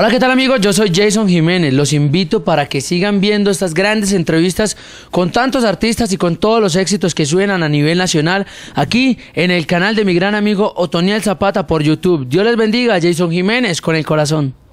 Hola, ¿qué tal amigos? Yo soy Jason Jiménez. Los invito para que sigan viendo estas grandes entrevistas con tantos artistas y con todos los éxitos que suenan a nivel nacional aquí en el canal de mi gran amigo Otoniel Zapata por YouTube. Dios les bendiga, Jason Jiménez, con el corazón.